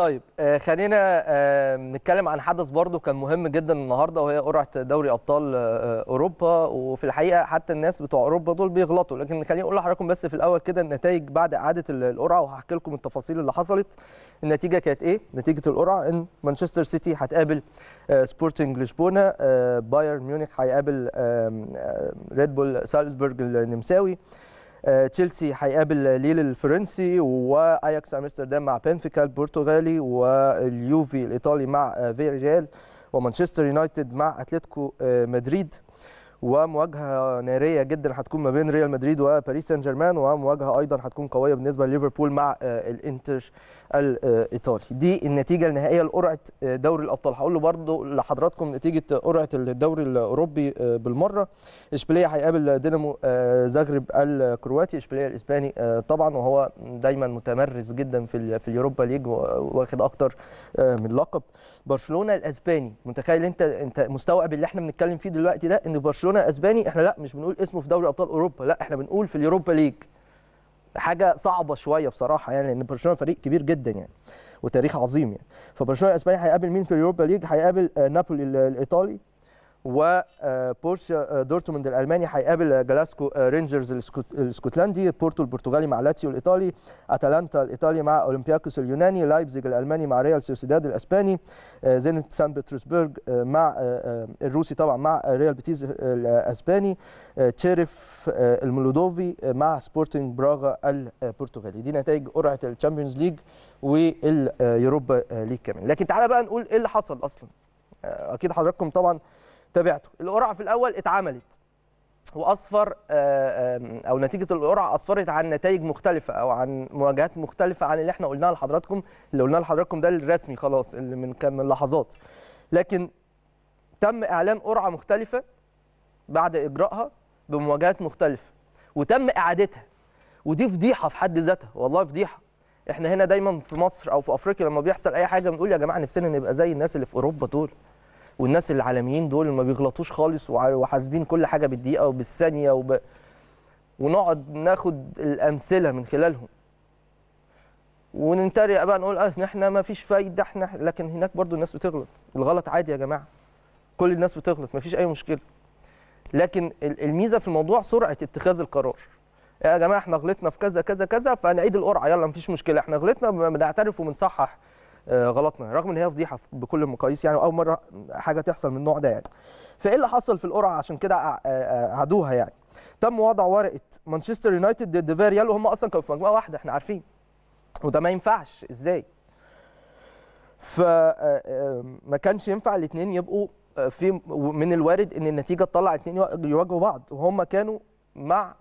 طيب آه، خلينا آه، نتكلم عن حدث برضه كان مهم جدا النهارده وهي قرعه دوري ابطال آه، اوروبا وفي الحقيقه حتى الناس بتوع اوروبا دول بيغلطوا لكن خليني اقول لحضراتكم بس في الاول كده النتائج بعد اعاده القرعه وهحكي لكم التفاصيل اللي حصلت النتيجه كانت ايه نتيجه القرعه ان مانشستر سيتي هتقابل سبورتنج لشبونه بايرن ميونخ هيقابل ريد بول سالزبورج النمساوي تشيلسي هيقابل ليل الفرنسي واياكس امستردام مع بنفيكا البرتغالي واليوفي الايطالي مع فيريال ومانشستر يونايتد مع اتلتيكو مدريد ومواجهه ناريه جدا هتكون ما بين ريال مدريد وباريس سان جيرمان ومواجهه ايضا هتكون قويه بالنسبه لليفربول مع آه، الانتر الايطالي دي النتيجه النهائيه لقرعه آه، دوري الابطال هقول له برده لحضراتكم نتيجه آه، قرعه الدوري الاوروبي بالمره اشبيليه هيقابل دينامو زغرب الكرواتي اشبيليه الاسباني طبعا وهو دايما متمرس جدا في في اليوروبا ليج واخد اكتر من لقب برشلونه الاسباني متخيل انت انت مستوعب اللي احنا بنتكلم فيه دلوقتي ده ان برشلونه برشلونه اسباني احنا لا مش بنقول اسمه في دوري ابطال اوروبا لا احنا بنقول في اليوروبا ليج حاجه صعبه شويه بصراحه يعني لان برشلونه فريق كبير جدا يعني وتاريخ عظيم يعني فبرشلونه الاسباني هيقابل مين في اليوروبا ليج هيقابل آه، نابولي الايطالي وبورسيا آه، آه، دورتموند الالماني هيقابل آه، جلاسكو رينجرز الاسكتلندي بورتو البرتغالي مع لاتسيو الايطالي اتلانتا الايطالي مع اولمبياكوس اليوناني لايبزيج الالماني مع ريال سوسيداد الاسباني زينت سان بطرسبرغ مع الروسي طبعا مع ريال بيتيز الاسباني تشيرف المولودوفي مع سبورتنج براغا البرتغالي دي نتائج قرعه الشامبيونز ليج واليوروبا ليج كمان لكن تعالى بقى نقول ايه اللي حصل اصلا اكيد حضراتكم طبعا تابعته القرعه في الاول اتعملت واصفر آه، او نتيجه القرعه اصفرت عن نتائج مختلفه او عن مواجهات مختلفه عن اللي احنا قلناها لحضراتكم اللي قلناه لحضراتكم ده الرسمي خلاص اللي من كام لحظات لكن تم اعلان قرعه مختلفه بعد اجراءها بمواجهات مختلفه وتم اعادتها ودي فضيحه في حد ذاتها والله فضيحه احنا هنا دايما في مصر او في افريقيا لما بيحصل اي حاجه بنقول يا جماعه نفسنا نبقى زي الناس اللي في اوروبا دول والناس العالميين دول ما بيغلطوش خالص وحاسبين كل حاجه بالدقيقه وبالثانيه وب... ونقعد ناخد الامثله من خلالهم ونتريق بقى نقول اه احنا ما فيش فايده احنا لكن هناك برضو الناس بتغلط الغلط عادي يا جماعه كل الناس بتغلط ما فيش اي مشكله لكن الميزه في الموضوع سرعه اتخاذ القرار يا جماعه احنا غلطنا في كذا كذا كذا فنعيد القرعه يلا ما فيش مشكله احنا غلطنا بنعترف وبنصحح آه، غلطنا رغم ان هي فضيحه بكل المقاييس يعني اول مره حاجه تحصل من النوع ده يعني فايه اللي حصل في القرعه عشان كده آه، آه، عدوها يعني تم وضع ورقه مانشستر يونايتد ضد فيريال وهم اصلا كانوا في مجموعه واحده احنا عارفين وده ما ينفعش ازاي فما كانش ينفع الاثنين يبقوا في من الوارد ان النتيجه تطلع الاثنين يواجهوا بعض وهم كانوا مع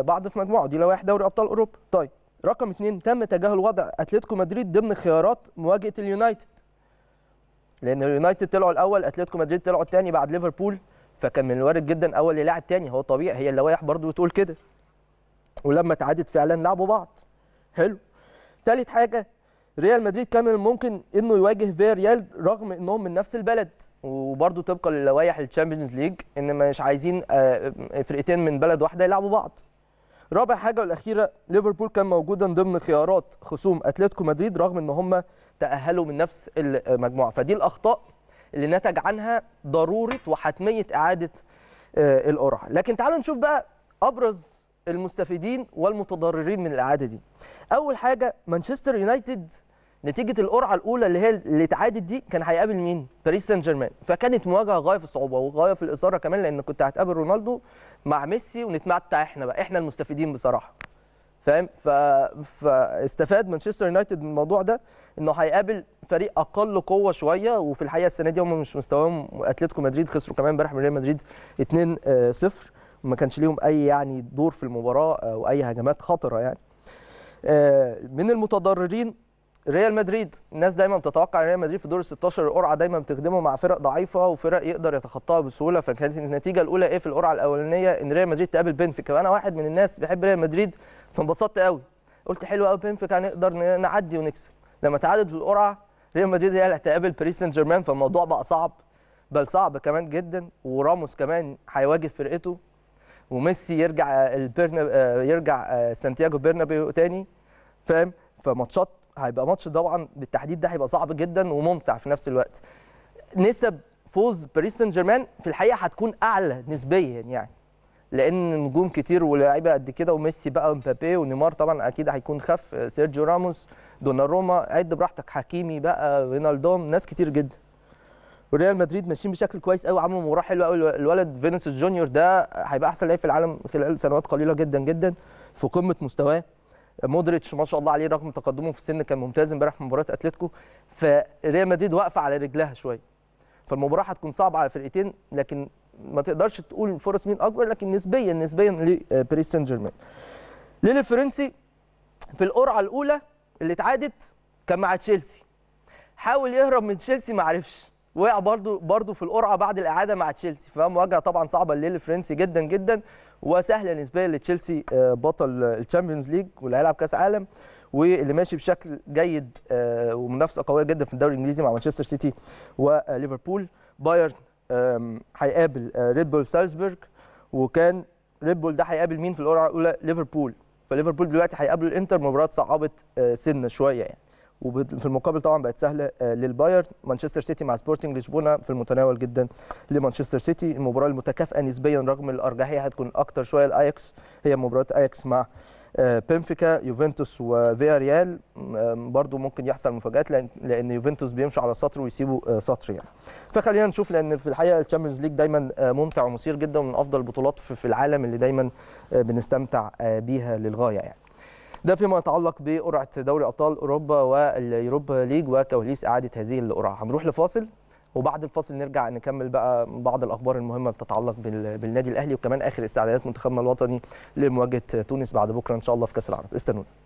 بعض في مجموعه دي لوائح دوري ابطال اوروبا طيب رقم اثنين تم تجاهل وضع اتلتيكو مدريد ضمن خيارات مواجهه اليونايتد لان اليونايتد طلعوا الاول اتلتيكو مدريد طلعوا الثاني بعد ليفربول فكان من الوارد جدا اول يلاعب ثاني هو طبيعي هي اللوائح برضو بتقول كده ولما تعادت فعلا لعبوا بعض حلو ثالث حاجه ريال مدريد كان ممكن انه يواجه فيريال رغم انهم من نفس البلد وبرضه طبقا للوائح الشامبيونز ليج ان مش عايزين آه، فرقتين من بلد واحده يلعبوا بعض رابع حاجه والاخيره ليفربول كان موجودا ضمن خيارات خصوم اتلتيكو مدريد رغم ان هم تاهلوا من نفس المجموعه فدي الاخطاء اللي نتج عنها ضروره وحتميه اعاده آه، القرعه لكن تعالوا نشوف بقى ابرز المستفيدين والمتضررين من الاعاده دي اول حاجه مانشستر يونايتد نتيجه القرعه الاولى اللي هي اللي اتعادت دي كان هيقابل مين؟ باريس سان جيرمان فكانت مواجهه غايه في الصعوبه وغايه في الاثاره كمان لان كنت هتقابل رونالدو مع ميسي ونتمتع احنا بقى احنا المستفيدين بصراحه فاهم ف... فاستفاد مانشستر يونايتد من الموضوع ده انه هيقابل فريق اقل قوه شويه وفي الحقيقه السنه دي هم مش مستواهم اتلتيكو مدريد خسروا كمان امبارح من ريال مدريد 2-0 وما آه، كانش ليهم اي يعني دور في المباراه او آه، اي هجمات خطره يعني آه، من المتضررين ريال مدريد الناس دايما بتتوقع ان ريال مدريد في دور ال 16 القرعه دايما بتخدمه مع فرق ضعيفه وفرق يقدر يتخطاها بسهوله فكانت النتيجه الاولى ايه في القرعه الاولانيه ان ريال مدريد تقابل بنفيكا وانا واحد من الناس بيحب ريال مدريد فانبسطت قوي قلت حلو قوي بنفيكا هنقدر نعدي ونكسب لما تعادلت القرعه ريال مدريد هي اللي هتقابل باريس سان جيرمان فالموضوع بقى صعب بل صعب كمان جدا وراموس كمان هيواجه فرقته وميسي يرجع البرنب... آه، يرجع آه، سانتياغو برنابيو تاني فاهم فماتشات هيبقى ماتش طبعا بالتحديد ده هيبقى صعب جدا وممتع في نفس الوقت نسب فوز باريس سان جيرمان في الحقيقه هتكون اعلى نسبيا يعني لان نجوم كتير ولاعيبه قد كده وميسي بقى ومبابي ونيمار طبعا اكيد هيكون خف سيرجيو راموس دوناروما عد براحتك حكيمي بقى رينالدوم ناس كتير جدا وريال مدريد ماشيين بشكل كويس قوي عملوا مباراه حلوه قوي الولد فينيسيوس جونيور ده هيبقى احسن لاعب في العالم خلال سنوات قليله جدا جدا في قمه مستواه مودريتش ما شاء الله عليه رغم تقدمه في السن كان ممتاز امبارح في مباراه اتلتيكو فريال مدريد واقفه على رجلها شويه فالمباراه هتكون صعبه على الفرقتين لكن ما تقدرش تقول فرص مين اكبر لكن نسبيا نسبيا لباريس آه، سان جيرمان فرنسي في القرعه الاولى اللي اتعادت كان مع تشيلسي حاول يهرب من تشيلسي ما عرفش وقع برضو برضو في القرعه بعد الاعاده مع تشيلسي فمواجهه طبعا صعبه فرنسي جدا جدا وسهله نسبيا لتشيلسي آه، بطل الشامبيونز ليج واللي هيلعب كاس عالم واللي ماشي بشكل جيد آه، ومنافسه قويه جدا في الدوري الانجليزي مع مانشستر سيتي وليفربول آه، بايرن هيقابل ريد بول سالزبورج وكان ريد بول ده هيقابل مين في القرعه الاولى ليفربول فليفربول دلوقتي هيقابلوا الانتر مباراه صعبت سنه شويه يعني وفي المقابل طبعا بقت سهله آه، للبايرن مانشستر سيتي مع سبورتنج لشبونه في المتناول جدا لمانشستر سيتي المباراه المتكافئه نسبيا رغم الارجحيه هتكون اكتر شويه لاياكس هي مباراه اياكس مع آه، بنفيكا يوفنتوس وفيا ريال آه، برضو ممكن يحصل مفاجات لان يوفنتوس بيمشوا على سطر ويسيبوا سطر يعني فخلينا نشوف لان في الحقيقه الشامبيونز ليج دايما ممتع ومثير جدا ومن افضل البطولات في العالم اللي دايما بنستمتع بيها للغايه يعني ده فيما يتعلق بقرعه دوري ابطال اوروبا واليوروبا ليج وكواليس اعاده هذه القرعه هنروح لفاصل وبعد الفاصل نرجع نكمل بقى بعض الاخبار المهمه بتتعلق بالنادي الاهلي وكمان اخر استعدادات منتخبنا الوطني لمواجهه تونس بعد بكره ان شاء الله في كاس العرب استنونا